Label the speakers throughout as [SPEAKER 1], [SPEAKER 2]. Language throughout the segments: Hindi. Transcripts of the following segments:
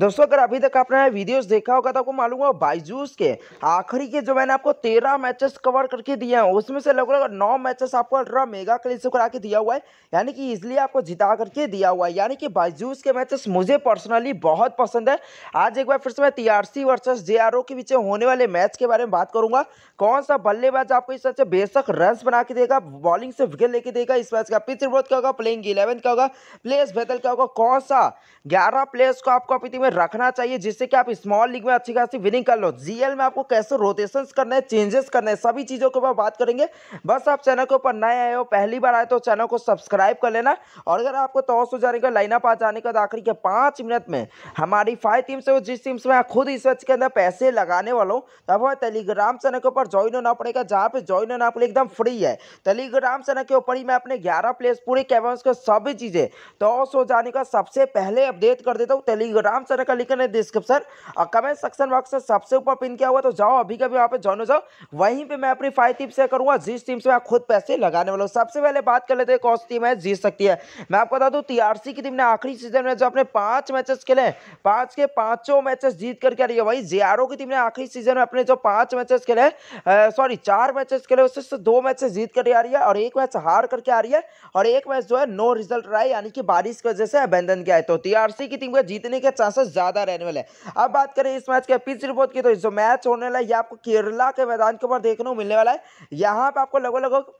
[SPEAKER 1] दोस्तों अगर अभी तक आपने वीडियोस देखा होगा तो आपको मालूम होगा बाइजूस के आखिरी के जो मैंने आपको तेरह मैचेस कवर करके दिए हैं उसमें से लगभग नौ मैचेस आपको अल्ट्रा मेगा क्लिन से करा के दिया हुआ है यानी कि इजिली आपको जिता करके दिया हुआ है यानी कि बाइजूस के मैचेस मुझे पर्सनली बहुत पसंद है आज एक बार फिर से मैं टी वर्सेस जे के बीच होने वाले मैच के बारे में बात करूंगा कौन सा बल्लेबाज आपको इस मैच बेशक रन बना के देगा बॉलिंग से विकेट लेके देगा इस मैच का पिच रिपोर्ट क्या होगा प्लेइंग इलेवन क्या होगा प्लेयर्स बेदल क्या होगा कौन सा ग्यारह प्लेयर्स को आपको अपनी में रखना चाहिए जिससे कि आप स्मॉल लीग में अच्छी खासी विनिंग कर लो जीएल में आपको कैसे रोटेशन करना है चेंजेस करना है सभी चीज़ों के ऊपर बात करेंगे बस आप चैनल के ऊपर नए आए हो पहली बार आए तो चैनल को सब्सक्राइब कर लेना और अगर आपको तो हो जाने का लाइनअप आ जाने का आखिरी के पांच मिनट में हमारी फाइव टीम से जिस टीम से मैं खुद इस वर्ष के अंदर पैसे लगाने वाला हूँ तब हमें टेलीग्राम चैनल के ऊपर ज्वाइन होना पड़ेगा जहाँ पे ज्वाइन होना आपके एकदम फ्री है टेलीग्राम चैनल के ऊपर ही मैं अपने ग्यारह प्लेस पूरे कैमरास के सभी चीज़ें तो सो जाने का सबसे पहले अपडेट कर देता हूँ टेलीग्राम आंसर है का लिखना है डिस्क्रिप्शन और कमेंट सेक्शन बॉक्स में सबसे ऊपर पिन किया हुआ तो जाओ अभी कभी वहाँ पे ज्वाइन हो जाओ वहीं पे मैं अपनी फाइव टीम से करूँगा जिस टीम से मैं खुद पैसे लगाने वाला हूँ सबसे पहले बात कर लेते हैं कौन सी टीम है जीत सकती है मैं आपको बता दूँ टी की टीम ने आखिरी सीजन में जो अपने पाँच मैचेस खेले हैं पाँच के पाँचों मैचेस जीत करके आ रही है वहीं जे की टीम ने आखिरी सीजन में अपने जो पाँच मैचेस खेले हैं सॉरी चार मैचेस खेले उससे दो मैचेस जीत करके आ रही है और एक मैच हार करके आ रही है और एक मैच जो है नो रिजल्ट रहा है यानी कि बारिश की वजह से अबेंदन किया है तो टीआरसी की टीम को जीतने के चांस सा ज़्यादा रहने वाला है अब बात करें इस मैच के पिच रिपोर्ट की तो जो मैच होने वाला है आपको केरला के मैदान के ऊपर देखने को मिलने वाला है यहाँ पर आपको लगभग लगभग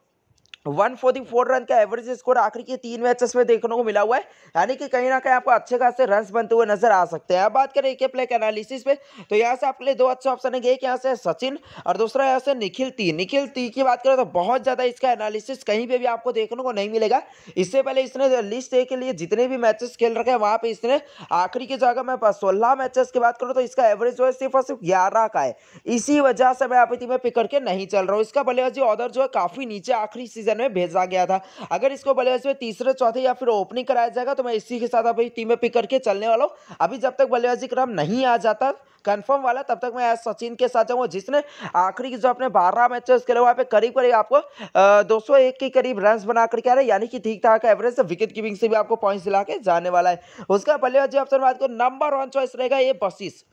[SPEAKER 1] वन फोर्टी फोर रन का एवरेज स्कोर आखिरी के तीन मैचेस में देखने को मिला हुआ है यानी कि कहीं ना कहीं आपको अच्छे खासे रन बनते हुए नजर आ सकते हैं अब बात करें एक प्लेक एनालिसिस पे तो यहाँ से आपके लिए दो अच्छे ऑप्शन है एक यहाँ से सचिन और दूसरा यहाँ से निखिल ती निखिल ती की बात करें तो बहुत ज़्यादा इसका एनालिसिस कहीं पर भी आपको देखने को नहीं मिलेगा इससे पहले इसने लिस्ट ए के लिए जितने भी मैचेस खेल रखे हैं वहाँ पर इसने आखिरी की जगह में सोलह मैचेस की बात करूँ तो इसका एवरेज जो है सिर्फ और सिर्फ ग्यारह का है इसी वजह से मैं आप में पिक करके नहीं चल रहा हूँ इसका बल्लेबाजी ऑर्डर जो है काफ़ी नीचे आखिरी सीजन सीजन में भेजा गया था अगर इसको बल्लेबाज में तीसरे चौथे या फिर ओपनिंग कराया जाएगा तो मैं इसी के साथ अपनी टीम में पिक करके चलने वाला हूँ अभी जब तक बल्लेबाजी क्रम नहीं आ जाता कंफर्म वाला तब तक मैं आज सचिन के साथ जाऊँगा जिसने आखिरी जो अपने बारह मैच उसके लिए वहाँ पे करीब करीब आपको दो के करीब रन बना करके आ रहे यानी कि ठीक ठाक एवरेज से विकेट कीपिंग से भी आपको पॉइंट्स दिला के जाने वाला है उसका बल्लेबाजी ऑप्शन बात करो नंबर वन चॉइस रहेगा ये बसीस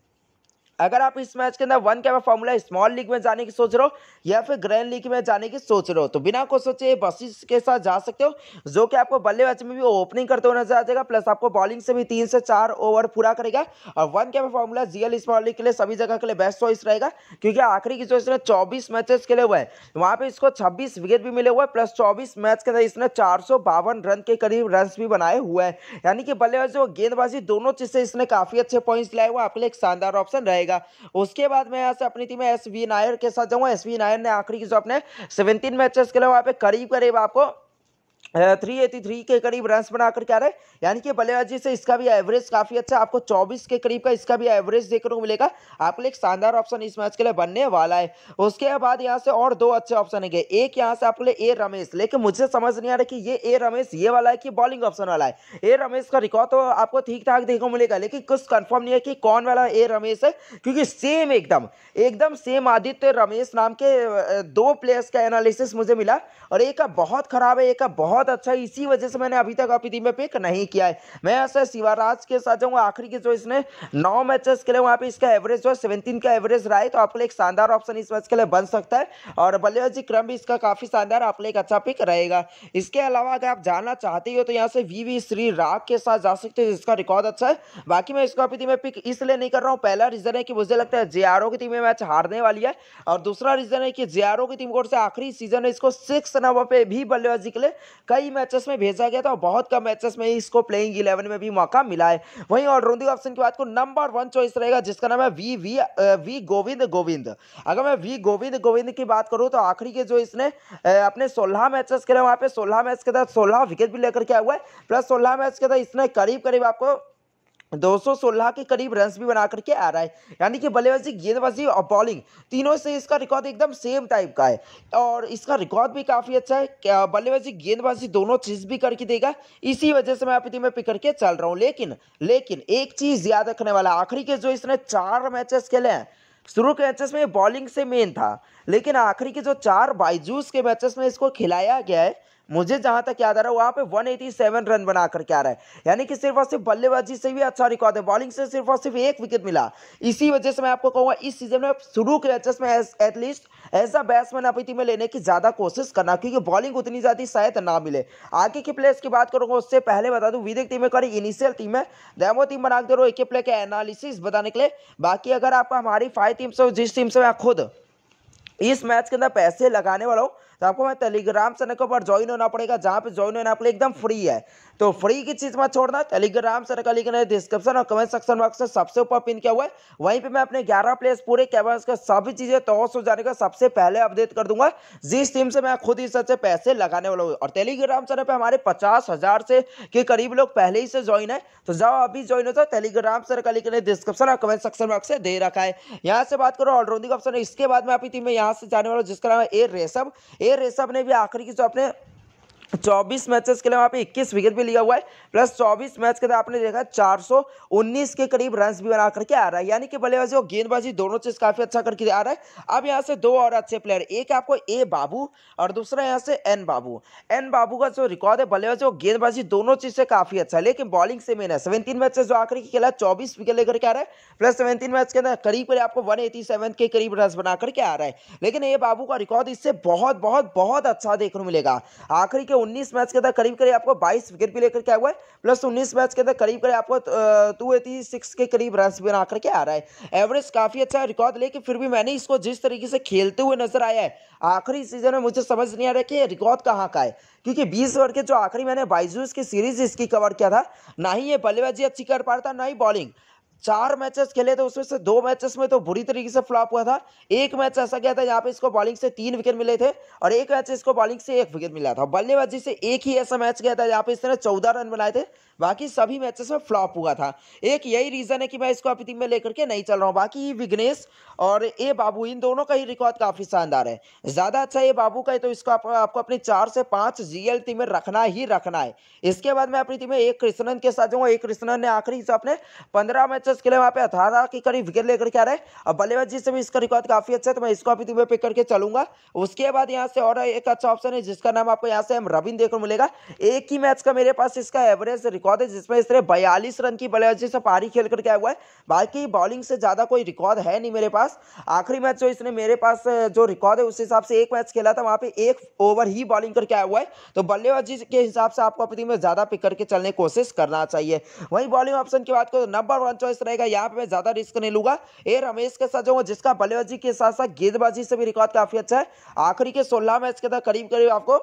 [SPEAKER 1] अगर आप इस मैच के अंदर one camera formula small league में जाने की सोच रहे हो या फिर ग्रैंड लीग में जाने की सोच रहे हो तो बिना को सोचे बसिस के साथ जा सकते हो जो कि आपको बल्लेबाज में भी ओपनिंग करते हुए नजर आ जाएगा प्लस आपको बॉलिंग से भी तीन से चार ओवर पूरा करेगा और one camera formula GL small league के लिए सभी जगह के लिए बेस्ट चॉइस रहेगा क्योंकि आखिरी की जो इसने चौबीस मैचेस खेले हुए हैं वहाँ पर इसको छब्बीस विकेट भी मिले हुए हैं प्लस चौबीस मैच के अंदर इसने चार रन के करीब रन भी बनाए हुए हैं यानी कि बल्लेबाजी और गेंदबाजी दोनों चीज़ से इसने काफ़ी अच्छे पॉइंट्स लाए हुए आपके लिए एक शानदार ऑप्शन रहेगा जाएगा उसके बाद मैं यहाँ से अपनी टीम एस वी नायर के साथ जाऊँगा एस नायर ने आखिरी जो अपने सेवनटीन मैचेस के लिए वहाँ पे करीब करीब आपको थ्री एटी थ्री के करीब रन बनाकर क्या रहे यानी कि बल्लेबाजी से इसका भी एवरेज काफी अच्छा आपको चौबीस के करीब का इसका भी एवरेज देखने को मिलेगा आपके लिए एक शानदार ऑप्शन इस मैच के लिए बनने वाला है उसके बाद यहाँ से और दो अच्छे ऑप्शन है एक यहाँ से आपके लिए ए रमेश लेकिन मुझे समझ नहीं आ रहा कि ये ए रमेश ये वाला है कि बॉलिंग ऑप्शन वाला है ए रमेश का रिकॉर्ड तो आपको ठीक ठाक देखने को मिलेगा लेकिन कुछ कन्फर्म नहीं है कि कौन वाला ए रमेश है क्योंकि सेम एकदम एकदम सेम आदित्य रमेश नाम के दो प्लेयर्स का एनालिसिस मुझे मिला और एक का बहुत खराब है एक का बहुत बहुत अच्छा है इसी वजह से मैंने अभी तक अपीति में पिक नहीं किया है मैं ऐसे शिवराज के साथ जाऊँगा आखिरी के जो इसने नौ मैचेस के लिए वहाँ पे इसका एवरेज जो है सेवनटीन का एवरेज रहा है तो आपके लिए एक शानदार ऑप्शन इस मैच के लिए बन सकता है और बल्लेबाजी क्रम भी इसका काफ़ी शानदार आपके लिए एक अच्छा पिक रहेगा इसके अलावा अगर आप जानना चाहते हो तो यहाँ से वी वी श्री राग के साथ जा सकते हो जिसका रिकॉर्ड अच्छा है बाकी मैं इसको अपनी टीम में पिक इसलिए नहीं कर रहा हूँ पहला रीज़न है कि मुझे लगता है जे की टीम में मैच हारने वाली है और दूसरा रीज़न है कि जे की टीम को आखिरी सीजन है इसको सिक्स नंबर पर भी बल्लेबाजी के लिए कई मैचेस में भेजा गया था बहुत कम मैचेस में ही इसको प्लेइंग इलेवन में भी मौका मिला है वहीं ऑलराउंडिंग ऑप्शन की बात को नंबर वन चॉइस रहेगा जिसका नाम है V V V Govind Govind अगर मैं वी गोविंद गोविंद की बात करूँ तो आखिरी के जो इसने अपने सोलह मैचेस खेले वहाँ पे सोलह मैच के तहत सोलह विकेट भी लेकर के आया हुआ है प्लस सोलह मैच के तहत इसने करीब करीब आपको 216 के करीब रन भी बना करके आ रहा है यानी कि बल्लेबाजी गेंदबाजी और बॉलिंग तीनों से इसका रिकॉर्ड एकदम सेम टाइप का है और इसका रिकॉर्ड भी काफ़ी अच्छा है बल्लेबाजी गेंदबाजी दोनों चीज़ भी करके देगा इसी वजह से मैं अपनी में पिक करके चल रहा हूँ लेकिन लेकिन एक चीज़ याद रखने वाला आखिरी के जो इसने चार मैचेस खेले हैं शुरू के मैचेस में बॉलिंग से मेन था लेकिन आखिरी के जो चार बाइजूस के मैचेस में इसको खिलाया गया है मुझे जहां तक याद आ रहा है वहां पे 187 रन बना करके आ रहा है यानी कि सिर्फ और सिर्फ बल्लेबाजी से भी अच्छा रिकॉर्ड है बॉलिंग से सिर्फ और सिर्फ एक विकेट मिला इसी वजह से मैं आपको कहूंगा इस सीजन में शुरू के मैचेस में एटलीस्ट ऐसा बैट्समैन अपनी टीम में लेने की ज़्यादा कोशिश करना क्योंकि बॉलिंग उतनी ज़्यादा शायद ना मिले आगे की प्लेयर्स की बात करूंगा उससे पहले बता दू विदिक टीम में करी इनिशियल टीम है डेमो टीम बना के एक प्लेयर के एनालिसिस बताने के लिए बाकी अगर आपका हमारी फाइव टीम से जिस टीम से मैं खुद इस मैच के अंदर पैसे लगाने वाला हूँ तो आपको मैं टेलीग्राम सर्कल पर ज्वाइन होना पड़ेगा जहाँ पे ज्वाइन होना आपके लिए एकदम फ्री है तो फ्री की चीज़ मत छोड़ना टेलीग्राम सर्कल लिखना है डिस्क्रिप्शन और कमेंट सेक्शन बॉक्स में सबसे ऊपर पिन किया हुआ है वहीं पर मैं अपने ग्यारह प्लेस पूरे कैबर्स का सभी चीज़ें तो सो जाने का सबसे पहले अपडेट कर दूंगा जिस टीम से मैं खुद ही से पैसे लगाने वाला हूँ और टेलीग्राम चैनल पर हमारे पचास से के करीब लोग पहले ही से ज्वाइन है तो जाओ अभी ज्वाइन होता है टेलीग्राम सर का लिंक डिस्क्रिप्शन और कमेंट सेक्शन बॉक्स से दे रखा है यहाँ से बात करो ऑलराउंडिंग ऑप्शन इसके बाद में आपकी टीम में यहाँ से जाने वाला जिसका नाम है ए रेसम ये रेसअप ने भी आखिरी की जो अपने 24 मैचेस के लिए वहाँ पे 21 विकेट भी लिया हुआ है प्लस 24 मैच के लिए आपने देखा 419 के करीब रन भी बना करके आ रहा है यानी कि बल्लेबाजी और गेंदबाजी दोनों चीज़ काफ़ी अच्छा करके आ रहा है अब यहाँ से दो और अच्छे प्लेयर एक आपको ए बाबू और दूसरा यहाँ से एन बाबू एन बाबू का जो रिकॉर्ड है बल्लेबाजी और गेंदबाजी दोनों चीज़ से काफ़ी अच्छा है लेकिन बॉलिंग से मेन है सेवनटीन मैच जो आकर के खेला चौबीस विकेट लेकर के आ रहा है प्लस सेवनटीन मैच के अंदर करीब करीब आपको वन के करीब रन बना करके आ रहा है लेकिन ए बाबू का रिकॉर्ड इससे बहुत बहुत बहुत अच्छा देखने को मिलेगा आखिरी के उन्नीस मैच के अंदर करीब करीब आपको बाईस विकेट भी लेकर के आया हुआ है प्लस उन्नीस मैच के अंदर करीब करीब आपको टू एटी सिक्स के करीब रन भी बना करके आ रहा है एवरेज काफ़ी अच्छा रिकॉर्ड लेकिन फिर भी मैंने इसको जिस तरीके से खेलते हुए नजर आया है आखिरी सीजन में मुझे समझ नहीं आ रहा कि रिकॉर्ड कहाँ का है क्योंकि बीस ओवर के जो आखिरी मैंने बाईजूस की सीरीज इसकी कवर किया था ना ही ये बल्लेबाजी अच्छी कर पा रहा था ना ही बॉलिंग चार मैचेस खेले थे उसमें से दो मैचेस में तो बुरी तरीके से फ्लॉप हुआ था एक मैच ऐसा गया था जहाँ पे इसको बॉलिंग से तीन विकेट मिले थे और एक मैच इसको बॉलिंग से एक विकेट मिला था बल्लेबाजी से एक ही ऐसा मैच गया था जहाँ पे इसने चौदह रन बनाए थे बाकी सभी मैचेस में फ्लॉप हुआ था एक यही रीज़न है कि मैं इसको अपनी टीम में लेकर के नहीं चल रहा हूँ बाकी विघ्नेश और ए बाबू इन दोनों का ही रिकॉर्ड काफ़ी शानदार है ज़्यादा अच्छा ए बाबू का है तो इसको आप, आपको अपनी चार से पांच जीएल टीम में रखना ही रखना है इसके बाद मैं अपनी टीम में एक कृष्णन के साथ जाऊँगा एक कृष्णन ने आखिरी से अपने पंद्रह मैचेस के लिए वहाँ पे अठारह के करीब विकेट लेकर के आ रहे और बल्लेबाजी से भी इसका रिकॉर्ड काफ़ी अच्छा है तो मैं इसको अपनी टीम में पिक करके चलूंगा उसके बाद यहाँ से और एक अच्छा ऑप्शन है जिसका नाम आपको यहाँ से हम रविन देखने मिलेगा एक ही मैच का मेरे पास इसका एवरेज रिकॉर्ड है जिसमें इस तरह बयालीस रन की बल्लेबाजी से पारी खेल करके आया हुआ है बाकी बॉलिंग से ज़्यादा कोई रिकॉर्ड है नहीं मेरे पास आखिरी मैच जो इसने मेरे पास जो रिकॉर्ड है उस हिसाब से एक मैच खेला था वहां पे एक ओवर ही बॉलिंग करके आया हुआ है तो बल्लेबाजी के हिसाब से आपको अपनी में ज़्यादा पिक करके चलने की कोशिश करना चाहिए वहीं बॉलिंग ऑप्शन की बात करो नंबर वन चॉइस रहेगा यहाँ पे मैं ज़्यादा रिस्क नहीं लूंगा ए रमेश के साथ जो जिसका बल्लेबाजी के साथ साथ गेंदबाजी से भी रिकॉर्ड काफ़ी अच्छा है आखिरी के सोलह मैच के तक करीब करीब आपको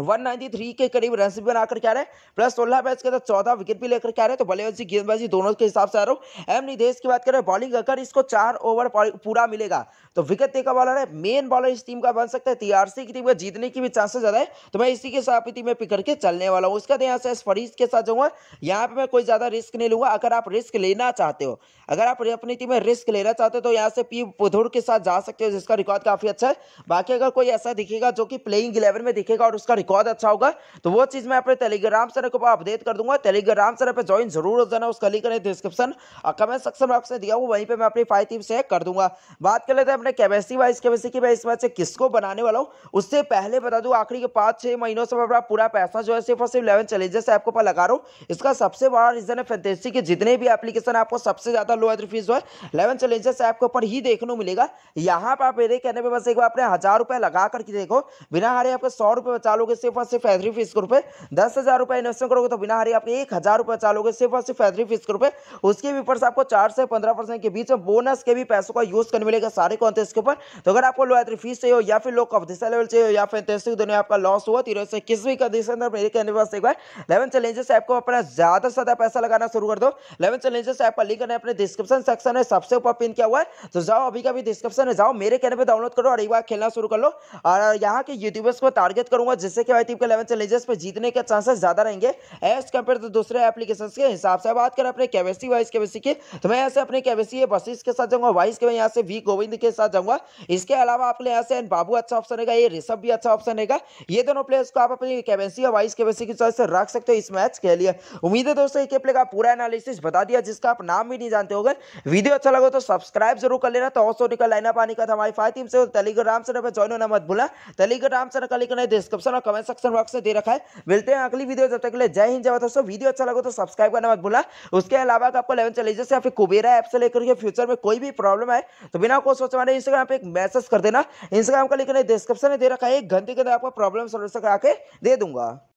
[SPEAKER 1] 193 के करीब रन भी बनाकर क्या रहे प्लस सोलह मैच के अंदर चौदह विकेट भी लेकर क्या रहे तो बल्लेबाजी गेंदबाजी दोनों के हिसाब से आ रहा हूँ एम निदेश की बात करें बॉलिंग अगर इसको चार ओवर पूरा मिलेगा तो विकेट देखा बॉलर है मेन बॉलर इस टीम का बन सकता है टीआरसी की टीम का जीतने की भी चांसेस ज्यादा है तो मैं इसी के साथ टीम में पिक करके चलने वाला हूँ उसका तो यहाँ से फरीज के साथ जाऊँगा यहाँ पर मैं कोई ज़्यादा रिस्क नहीं लूंगा अगर आप रिस्क लेना चाहते हो अगर आप अपनी टीम में रिस्क लेना चाहते हो तो यहाँ से पी पुधुर के साथ जा सकते हो जिसका रिकॉर्ड काफ़ी अच्छा है बाकी अगर कोई ऐसा दिखेगा जो कि प्लेइंग इलेवन में दिखेगा और उसका एक और अच्छा होगा तो वो चीज़ मैं अपने टेलीग्राम सर को अपडेट कर दूंगा टेलीग्राम सर पर ज्वाइन जरूर हो जाना उसका लिंक डिस्क्रिप्शन कमेंट सेक्शन में आपसे दिया हुआ वहीं पर मैं अपनी फाइव टीम शेयर कर दूंगा बात कर लेते हैं अपने केमेस्ट्री वाइज केमेस्ट्री की मैं इस बार से किसको बनाने वाला हूँ उससे पहले बता दू आखिरी के पांच छह महीनों से मैं अपना पूरा पैसा जो है सिर्फ और सिर्फ इलेवन चैलेंजेस ऐप को ऊपर लगा रहा हूँ इसका सबसे बड़ा रीजन है फैंटेसी के जितने भी एप्लीकेशन आपको सबसे ज़्यादा लो एंट्री फीस जो है इलेवन चैलेंजेस ऐप के ऊपर ही देखने को मिलेगा यहाँ पर आप मेरे कहने पर बस एक बार अपने हज़ार रुपए लगा करके देखो बिना हारे आपके सौ रुपए बचा लोगे सिर्फ और सिर्फ एथरी फीस के रूप में दस हज़ार रुपए इन्वेस्टमेंट करोगे तो बिना हरी आप एक हज़ार रुपए चालोगे सिर्फ और सिर्फ एथरी फीस के रूप में उसके भी ऊपर से आपको चार से पंद्रह परसेंट के बीच में बोनस के भी पैसों का यूज़ करने मिलेगा सारे कॉन्टेस्ट के ऊपर तो अगर आपको लो एथरी फीस चाहिए या फिर लो कॉम्पिटिशन लेवल चाहिए या फिर टेस्ट दोनों आपका लॉस हुआ तीन तो से किस भी कंडीशन में मेरे कहने पास एक बार लेवन चैलेंजेस ऐप को अपना ज़्यादा से ज़्यादा पैसा लगाना शुरू कर दो लेवन चैलेंजेस ऐप का लिंक है अपने डिस्क्रिप्शन सेक्शन में सबसे ऊपर पिन किया हुआ है तो जाओ अभी का भी डिस्क्रिप्शन में जाओ मेरे कहने पर डाउनलोड करो और एक बार खेलना शुरू कर लो और यहाँ के यूट्यूबर्स को टारगेट करूंगा जिससे लेके वाई टीम के इलेवन चैलेंजेस पर जीतने के चांसेस ज़्यादा रहेंगे एज कम्पेयर टू दूसरे एप्लीकेशन के हिसाब से बात करें अपने केवेसी वाइस केवेसी की तो मैं यहाँ से अपने केवेसी बसीस के साथ जाऊंगा वाइस के मैं यहाँ से वी गोविंद के साथ जाऊंगा इसके अलावा आपके यहाँ से बाबू अच्छा ऑप्शन रहेगा ये ऋषभ भी अच्छा ऑप्शन रहेगा ये दोनों प्लेयर्स को आप अपनी केवेसी और वाइस केवेसी की चॉइस रख सकते हो इस मैच के लिए उम्मीद है दोस्तों के प्ले का पूरा एनालिसिस बता दिया जिसका आप नाम भी नहीं जानते हो वीडियो अच्छा लगा तो सब्सक्राइब जरूर कर लेना तो और ऑसो निकल लाइना आने का हमारी फाइव टीम से टेलीग्राम तो से ज्वाइन होना मत भूला टेलीग्राम से निकल डिस्क्रिप्शन और कमेंट सेक्शन बॉक्स में दे रखा है मिलते हैं अगली वीडियो जब तक के लिए जय हिंद जय दोस्तों वीडियो अच्छा लगा तो सब्सक्राइब करना मत भूला उसके अलावा आपको लेवन चैलेंजेस से आप कुबेरा ऐप से लेकर के फ्यूचर में कोई भी प्रॉब्लम है तो बिना को सोच मारे इंस्टाग्राम पर एक मैसेज कर देना इंस्टाग्राम का लिंक डिस्क्रिप्शन में दे रखा है एक घंटे के अंदर आपको प्रॉब्लम सोल्यूशन करा के दे दूंगा